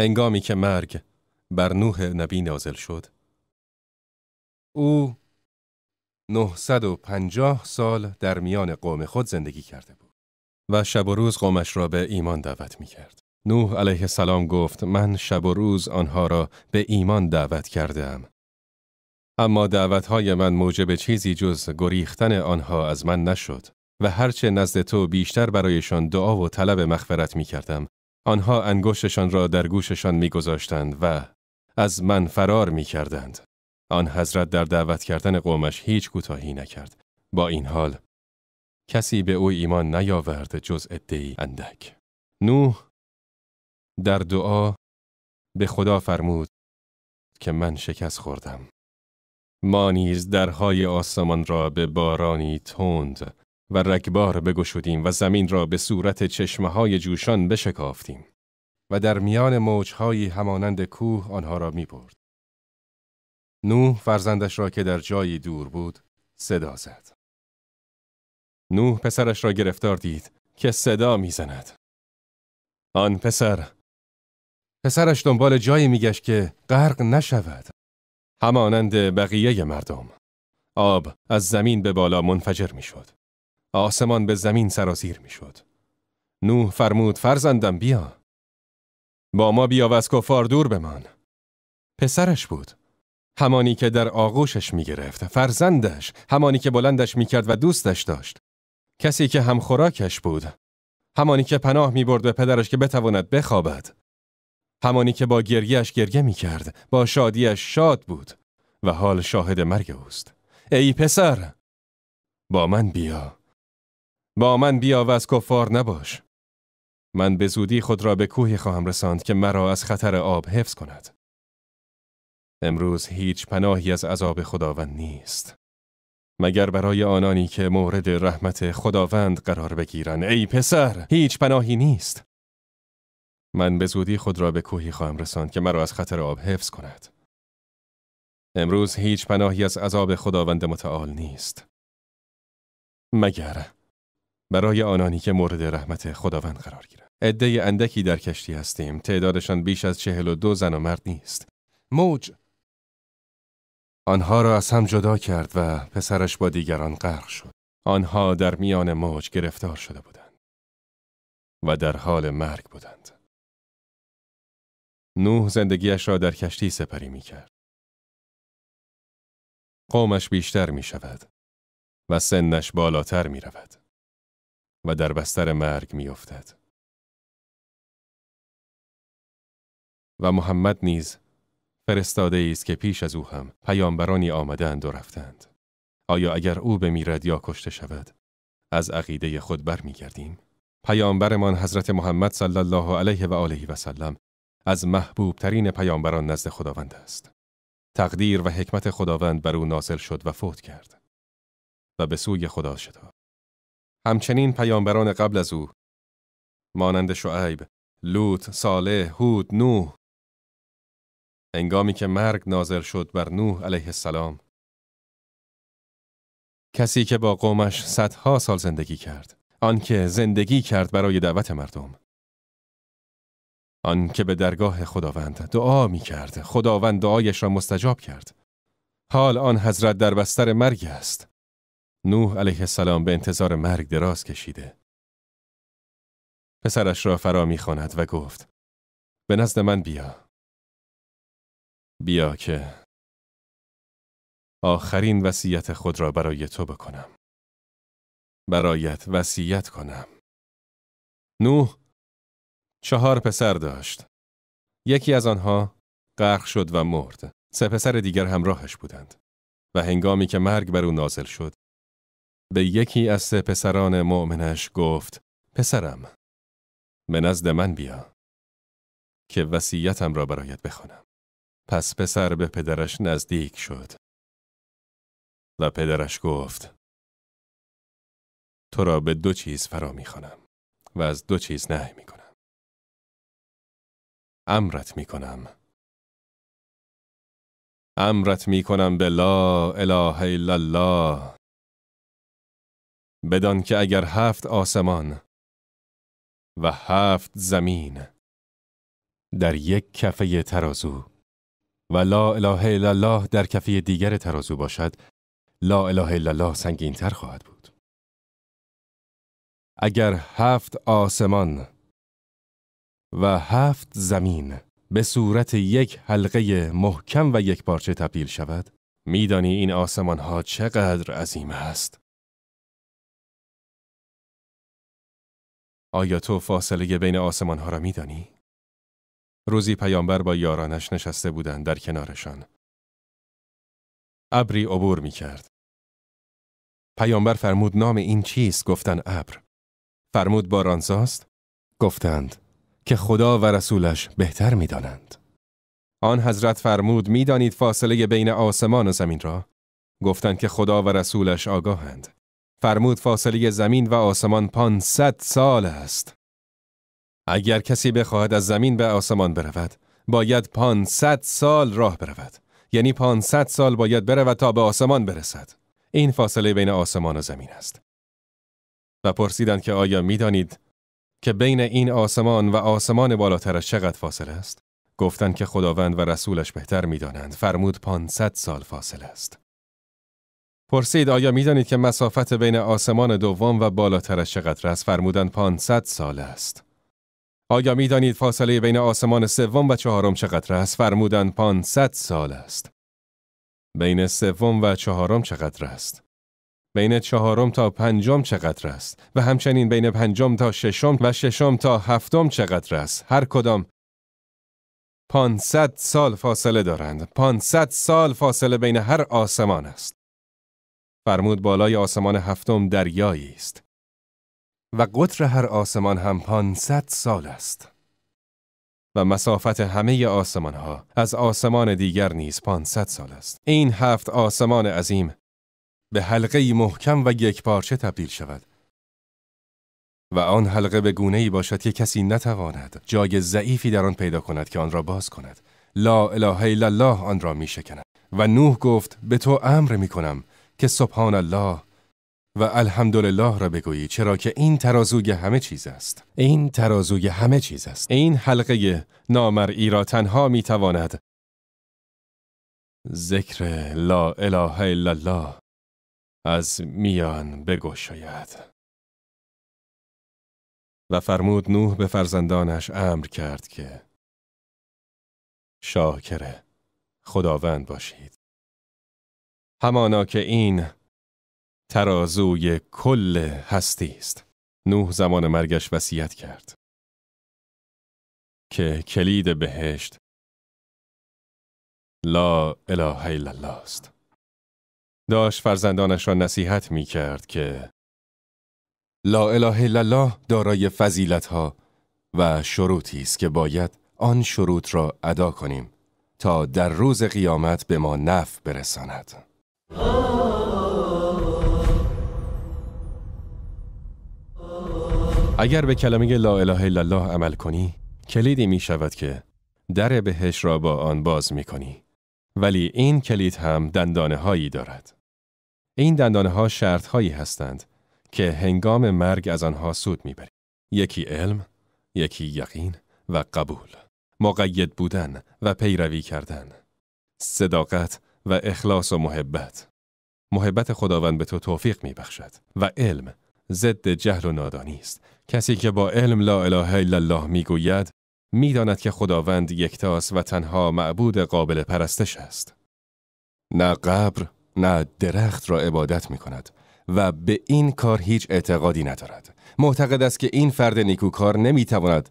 هنگامی که مرگ بر نوح نبی نازل شد او 950 سال در میان قوم خود زندگی کرده بود و شب و روز قومش را به ایمان دعوت می کرد. نوح علیه السلام گفت من شب و روز آنها را به ایمان دعوت کرده ام. اما دعوتهای من موجب چیزی جز گریختن آنها از من نشد و هرچه نزد تو بیشتر برایشان دعا و طلب مغفرت می کردم آنها انگشتشان را در گوششان میگذاشتند و از من فرار میکردند. آن حضرت در دعوت کردن قومش هیچ کوتاهی نکرد. با این حال کسی به او ایمان نیاورد جز ادهی اندک. نوح در دعا به خدا فرمود که من شکست خوردم. ما نیز درهای آسمان را به بارانی تند و رگبار بگشودیم و زمین را به صورت چشمه های جوشان بشکافتیم و در میان موجهایی همانند کوه آنها را می برد. نوح فرزندش را که در جایی دور بود صدا زد. نوح پسرش را گرفتار دید که صدا میزند. آن پسر پسرش دنبال جایی میگشت که غرق نشود. همانند بقیه مردم آب از زمین به بالا منفجر میشد. آسمان به زمین می میشد. نوح فرمود فرزندم بیا. با ما بیا و از کفار دور بمان. پسرش بود. همانی که در آغوشش می گرفت. فرزندش. همانی که بلندش می کرد و دوستش داشت. کسی که هم خوراکش بود. همانی که پناه می برد به پدرش که بتواند بخوابد. همانی که با گریهش گریه می کرد. با شادیش شاد بود. و حال شاهد مرگ اوست. ای پسر! با من بیا. با من بیا و از کفار نباش. من به زودی خود را به کوهی خواهم رساند که مرا از خطر آب حفظ کند. امروز هیچ پناهی از عذاب خداوند نیست. مگر برای آنانی که مورد رحمت خداوند قرار بگیرند ای پسر هیچ پناهی نیست. من به زودی خود را به کوهی خواهم رساند که مرا از خطر آب حفظ کند. امروز هیچ پناهی از عذاب خداوند متعال نیست. مگر برای آنانی که مورد رحمت خداوند قرار گیرند. عده اندکی در کشتی هستیم. تعدادشان بیش از چهل و دو زن و مرد نیست. موج آنها را از هم جدا کرد و پسرش با دیگران غرق شد. آنها در میان موج گرفتار شده بودند و در حال مرگ بودند. نوح زندگیش را در کشتی سپری می کرد. قومش بیشتر می شود و سنش بالاتر می رود. و در بستر مرگ میافتد و محمد نیز فرستاده ای است که پیش از او هم پیامبرانی آمدند و رفتند آیا اگر او بمیرد یا کشته شود از عقیده خود برمیگردیم پیامبرمان حضرت محمد صلی الله علیه و آله و سلم از محبوب ترین پیامبران نزد خداوند است تقدیر و حکمت خداوند بر او نازل شد و فوت کرد و به سوی خدا شد. همچنین پیامبران قبل از او مانند شعیب، لوط، صالح، هود، نوح انگامی که مرگ نازل شد بر نوح علیه السلام کسی که با قومش صدها سال زندگی کرد آنکه زندگی کرد برای دعوت مردم آن که به درگاه خداوند دعا می کرد خداوند دعایش را مستجاب کرد حال آن حضرت در بستر مرگ است نوح علیه السلام به انتظار مرگ دراز کشیده. پسرش را فرا میخواند و گفت به نزد من بیا. بیا که آخرین وصیت خود را برای تو بکنم. برایت وصیت کنم. نوح چهار پسر داشت. یکی از آنها غرق شد و مرد. سه پسر دیگر همراهش بودند و هنگامی که مرگ بر او نازل شد به یکی از سه پسران مؤمنش گفت پسرم به نزد من بیا که وصیتم را برایت بخوانم پس پسر به پدرش نزدیک شد و پدرش گفت تو را به دو چیز فرا میخوانم و از دو چیز نهی میکنم امرت میکنم امرت میکنم به لا اله الا الله بدان که اگر هفت آسمان و هفت زمین در یک کفه ترازو و لا اله الا الله در کفه دیگر ترازو باشد لا اله الا الله سنگین تر خواهد بود اگر هفت آسمان و هفت زمین به صورت یک حلقه محکم و یک پارچه تبدیل شود میدانی این آسمان ها چقدر عظیم است آیا تو فاصله بین آسمان ها را می دانی؟ روزی پیامبر با یارانش نشسته بودند در کنارشان. ابری عبور می کرد. پیامبر فرمود نام این چیست گفتن ابر. فرمود بارانزاست؟ گفتند که خدا و رسولش بهتر می دانند. آن حضرت فرمود می دانید فاصله بین آسمان و زمین را؟ گفتند که خدا و رسولش آگاهند. فرمود فاصله زمین و آسمان 500 سال است. اگر کسی بخواهد از زمین به آسمان برود، باید 500 سال راه برود. یعنی 500 سال باید برود تا به آسمان برسد. این فاصله بین آسمان و زمین است. و پرسیدند که آیا میدانید که بین این آسمان و آسمان بالاتر چقدر فاصله است؟ گفتند که خداوند و رسولش بهتر میدانند. فرمود 500 سال فاصله است. پرسید آیا میدانید که مسافت بین آسمان دوم و بالاتر چقدر است فرمودن 500 سال است آیا میدانید فاصله بین آسمان سوم و چهارم چقدر است فرمودن 500 سال است بین سوم و چهارم چقدر است بین چهارم تا پنجم چقدر است و همچنین بین پنجم تا ششم و ششم تا هفتم چقدر است هر کدام 500 سال فاصله دارند 500 سال فاصله بین هر آسمان است فرمود بالای آسمان هفتم دریایی است و قطر هر آسمان هم 500 سال است و مسافت همه آسمان ها از آسمان دیگر نیز 500 سال است این هفت آسمان عظیم به حلقه محکم و یک پارچه تبدیل شود و آن حلقه به گونه ای باشد که کسی نتواند جای ضعیفی در آن پیدا کند که آن را باز کند لا اله الا الله آن را می شکند و نوح گفت به تو امر می کنم که سبحان الله و الحمدلله را بگویی چرا که این ترازوی همه چیز است این ترازوی همه چیز است این حلقه نامرئی را تنها می تواند ذکر لا اله الا الله از میان بگشاید و فرمود نوح به فرزندانش امر کرد که شاکر خداوند باشید همانا که این ترازوی کل هستی است نوح زمان مرگش وصیت کرد که کلید بهشت لا اله الا الله است داشت فرزندانش را نصیحت می کرد که لا اله الا الله دارای فضیلت ها و شروطی است که باید آن شروط را ادا کنیم تا در روز قیامت به ما نف برساند. اگر به کلمه لا اله الا الله عمل کنی کلیدی می شود که در بهش را با آن باز می کنی. ولی این کلید هم دندانه هایی دارد. این دندانه ها شرط هایی هستند که هنگام مرگ از آنها سود بری یکی علم، یکی یقین و قبول. مقید بودن و پیروی کردن. صداقت و اخلاص و محبت محبت خداوند به تو توفیق می بخشد و علم ضد جهل و نادانی است کسی که با علم لا اله الا الله میگوید میداند که خداوند یکتاست و تنها معبود قابل پرستش است نه قبر نه درخت را عبادت می کند و به این کار هیچ اعتقادی ندارد معتقد است که این فرد نیکوکار نمیتواند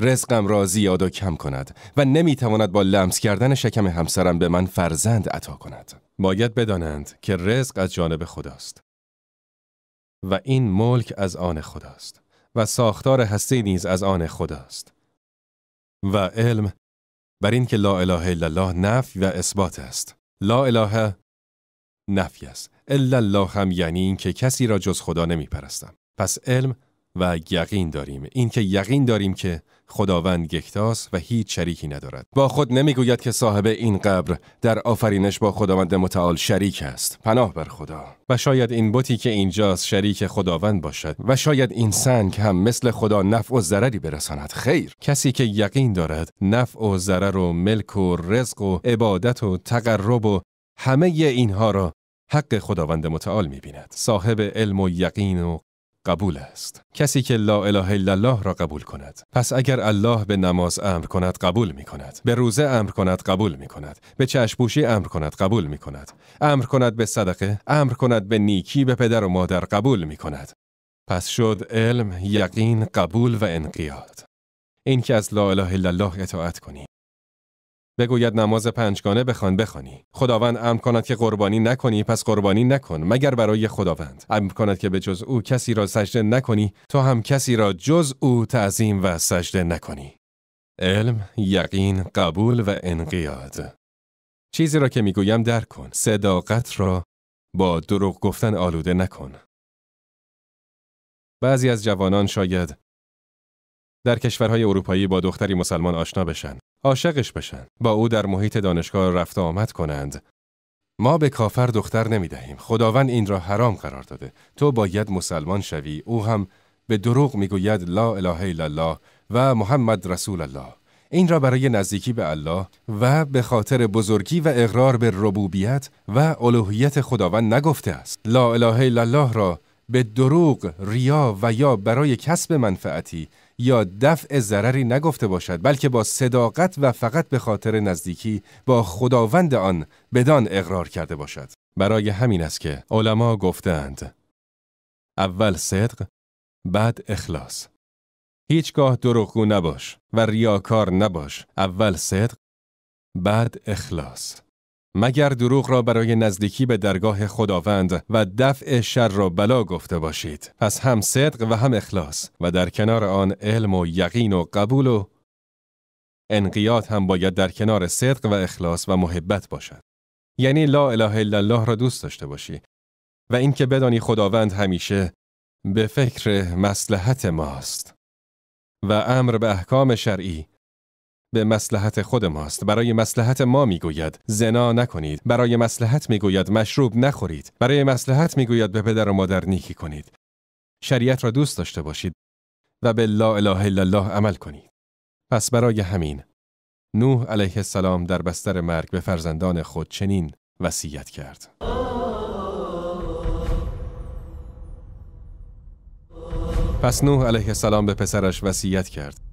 رزقم را زیاد و کم کند و نمیتواند با لمس کردن شکم همسرم به من فرزند عطا کند. باید بدانند که رزق از جانب خداست. و این ملک از آن خداست و ساختار هستی نیز از آن خداست. و علم بر این که لا اله الا الله نفی و اثبات است. لا اله نفی است. الا الله هم یعنی اینکه کسی را جز خدا نمیپرستم پس علم و یقین داریم. این که یقین داریم که خداوند یکتاست و هیچ شریکی ندارد با خود نمیگوید که صاحب این قبر در آفرینش با خداوند متعال شریک است پناه بر خدا و شاید این بتی که اینجاست شریک خداوند باشد و شاید این سنگ هم مثل خدا نفع و ضرری برساند خیر کسی که یقین دارد نفع و ضرر و ملک و رزق و عبادت و تقرب و همه اینها را حق خداوند متعال می صاحب علم و یقین و قبول است کسی که لا اله الا الله را قبول کند پس اگر الله به نماز امر کند قبول می کند به روزه امر کند قبول می کند به چشپوشی امر کند قبول می کند امر کند به صدقه امر کند به نیکی به پدر و مادر قبول می کند پس شد علم یقین قبول و انقیاد این که از لا اله الا الله اطاعت کنی بگوید نماز پنجگانه بخوان بخوانی خداوند امر کند که قربانی نکنی پس قربانی نکن مگر برای خداوند امر کند که به جز او کسی را سجده نکنی تو هم کسی را جز او تعظیم و سجده نکنی علم یقین قبول و انقیاد چیزی را که میگویم درک کن صداقت را با دروغ گفتن آلوده نکن بعضی از جوانان شاید در کشورهای اروپایی با دختری مسلمان آشنا بشن، عاشقش بشن، با او در محیط دانشگاه رفت آمد کنند. ما به کافر دختر نمی دهیم. خداوند این را حرام قرار داده. تو باید مسلمان شوی. او هم به دروغ میگوید لا اله الا الله و محمد رسول الله. این را برای نزدیکی به الله و به خاطر بزرگی و اقرار به ربوبیت و الوهیت خداوند نگفته است. لا اله الا الله را به دروغ، ریا و یا برای کسب منفعتی یا دفع ضرری نگفته باشد بلکه با صداقت و فقط به خاطر نزدیکی با خداوند آن بدان اقرار کرده باشد برای همین است که علما گفتند اول صدق بعد اخلاص هیچگاه دروغگو نباش و ریاکار نباش اول صدق بعد اخلاص مگر دروغ را برای نزدیکی به درگاه خداوند و دفع شر را بلا گفته باشید پس هم صدق و هم اخلاص و در کنار آن علم و یقین و قبول و انقیاد هم باید در کنار صدق و اخلاص و محبت باشد یعنی لا اله الا الله را دوست داشته باشی و اینکه بدانی خداوند همیشه به فکر مسلحت ماست و امر به احکام شرعی به مسلحت خود ماست برای مسلحت ما میگوید زنا نکنید برای مسلحت میگوید مشروب نخورید برای مسلحت میگوید به پدر و مادر نیکی کنید شریعت را دوست داشته باشید و به لا اله الا الله عمل کنید پس برای همین نوح علیه السلام در بستر مرگ به فرزندان خود چنین وصیت کرد پس نوح علیه السلام به پسرش وصیت کرد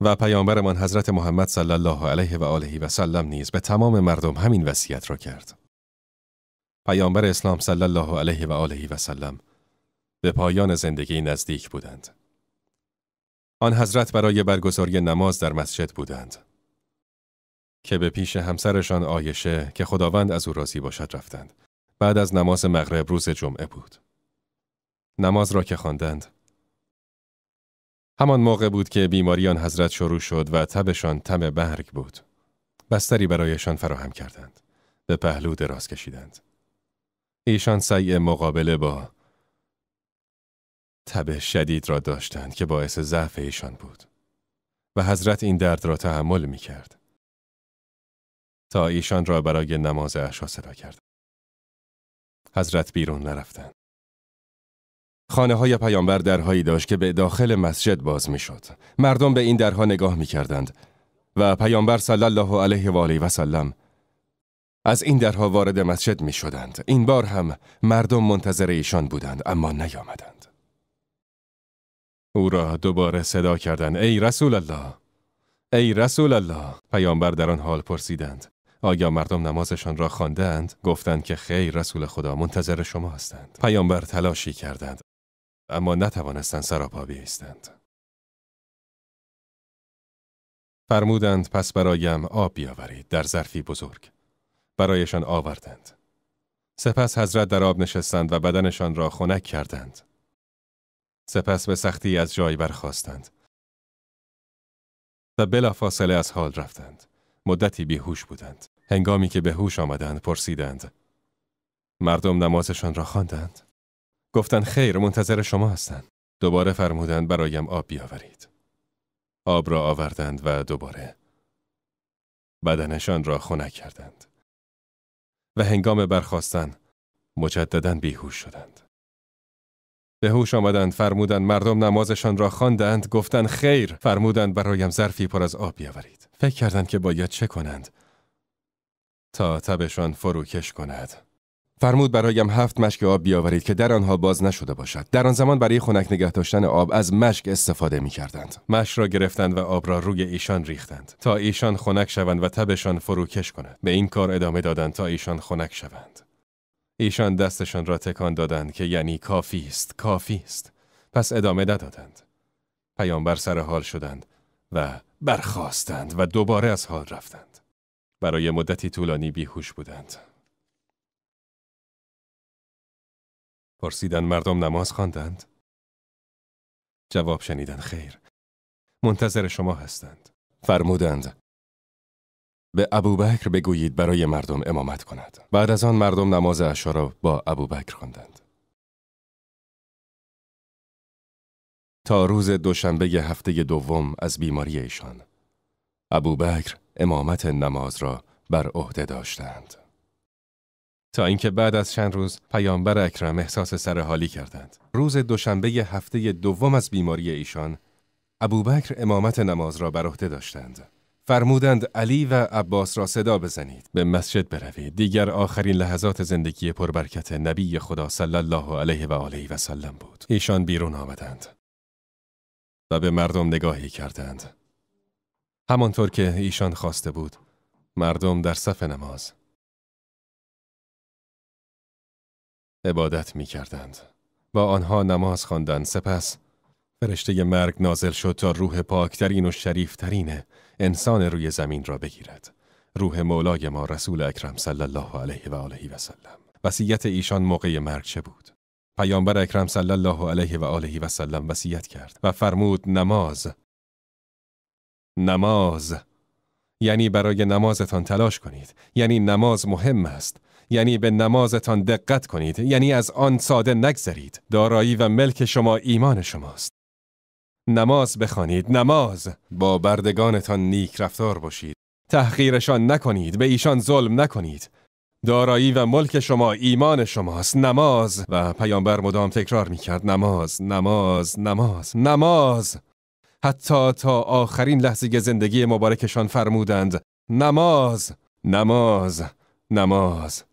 و پیامبرمان حضرت محمد صلی الله علیه و آله و سلم نیز به تمام مردم همین وصیت را کرد. پیامبر اسلام صلی الله علیه و آله و سلم به پایان زندگی نزدیک بودند. آن حضرت برای برگزاری نماز در مسجد بودند که به پیش همسرشان آیشه که خداوند از او راضی باشد رفتند. بعد از نماز مغرب روز جمعه بود. نماز را که خواندند همان موقع بود که بیماریان حضرت شروع شد و تبشان تم برگ بود. بستری برایشان فراهم کردند. به پهلو دراز کشیدند. ایشان سعی مقابله با تب شدید را داشتند که باعث ضعف ایشان بود و حضرت این درد را تحمل می کرد تا ایشان را برای نماز عشا صدا کرد. حضرت بیرون نرفتند. خانه های پیامبر درهایی داشت که به داخل مسجد باز میشد. مردم به این درها نگاه می کردند و پیامبر صلی الله علیه و آله و سلم از این درها وارد مسجد می شدند. این بار هم مردم منتظر ایشان بودند اما نیامدند. او را دوباره صدا کردند ای رسول الله ای رسول الله پیامبر در آن حال پرسیدند آیا مردم نمازشان را خواندند گفتند که خیر رسول خدا منتظر شما هستند پیامبر تلاشی کردند اما نتوانستند سراپا بیایستند. فرمودند پس برایم آب بیاورید در ظرفی بزرگ. برایشان آوردند. سپس حضرت در آب نشستند و بدنشان را خنک کردند. سپس به سختی از جای برخواستند. و بلا فاصله از حال رفتند. مدتی بیهوش بودند. هنگامی که به هوش آمدند پرسیدند. مردم نمازشان را خواندند. گفتن خیر منتظر شما هستند. دوباره فرمودند برایم آب بیاورید. آب را آوردند و دوباره بدنشان را خنک کردند. و هنگام برخواستن مجددا بیهوش شدند. به هوش آمدند فرمودند مردم نمازشان را خواندند گفتند خیر فرمودند برایم ظرفی پر از آب بیاورید فکر کردند که باید چه کنند تا تبشان فروکش کند فرمود برایم هفت مشک آب بیاورید که در آنها باز نشده باشد در آن زمان برای خنک نگه داشتن آب از مشک استفاده می کردند مشک را گرفتند و آب را روی ایشان ریختند تا ایشان خنک شوند و تبشان فروکش کند به این کار ادامه دادند تا ایشان خنک شوند ایشان دستشان را تکان دادند که یعنی کافی است کافی است پس ادامه ندادند پیامبر سر حال شدند و برخواستند و دوباره از حال رفتند برای مدتی طولانی بیهوش بودند پرسیدن مردم نماز خواندند؟ جواب شنیدن خیر. منتظر شما هستند. فرمودند. به ابوبکر بگویید برای مردم امامت کند. بعد از آن مردم نماز را با ابوبکر خواندند. تا روز دوشنبه هفته دوم از بیماری ایشان ابوبکر امامت نماز را بر عهده داشتند. تا اینکه بعد از چند روز پیامبر اکرم احساس سرحالی کردند. روز دوشنبه هفته دوم از بیماری ایشان ابوبکر امامت نماز را بر عهده داشتند. فرمودند علی و عباس را صدا بزنید به مسجد بروید دیگر آخرین لحظات زندگی پربرکت نبی خدا صلی الله علیه و آله و سلم بود ایشان بیرون آمدند و به مردم نگاهی کردند همانطور که ایشان خواسته بود مردم در صف نماز عبادت می کردند. با آنها نماز خواندند سپس فرشته مرگ نازل شد تا روح پاکترین و شریفترین انسان روی زمین را بگیرد. روح مولای ما رسول اکرم صلی الله علیه و آله و سلم. وصیت ایشان موقع مرگ چه بود؟ پیامبر اکرم صلی الله علیه و آله و سلم وصیت کرد و فرمود نماز نماز یعنی برای نمازتان تلاش کنید یعنی نماز مهم است یعنی به نمازتان دقت کنید یعنی از آن ساده نگذرید دارایی و ملک شما ایمان شماست نماز بخوانید نماز با بردگانتان نیک رفتار باشید تحقیرشان نکنید به ایشان ظلم نکنید دارایی و ملک شما ایمان شماست نماز و پیامبر مدام تکرار می کرد نماز نماز نماز نماز حتی تا آخرین لحظه زندگی مبارکشان فرمودند نماز نماز نماز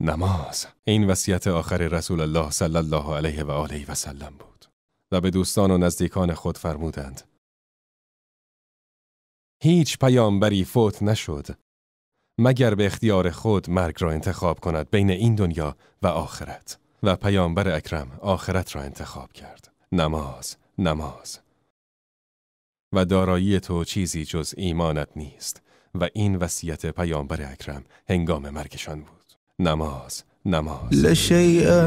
نماز این وصیت آخر رسول الله صلی الله علیه و آله و سلم بود و به دوستان و نزدیکان خود فرمودند هیچ پیامبری فوت نشد مگر به اختیار خود مرگ را انتخاب کند بین این دنیا و آخرت و پیامبر اکرم آخرت را انتخاب کرد نماز نماز و دارایی تو چیزی جز ایمانت نیست و این وصیت پیامبر اکرم هنگام مرگشان بود نماز نماز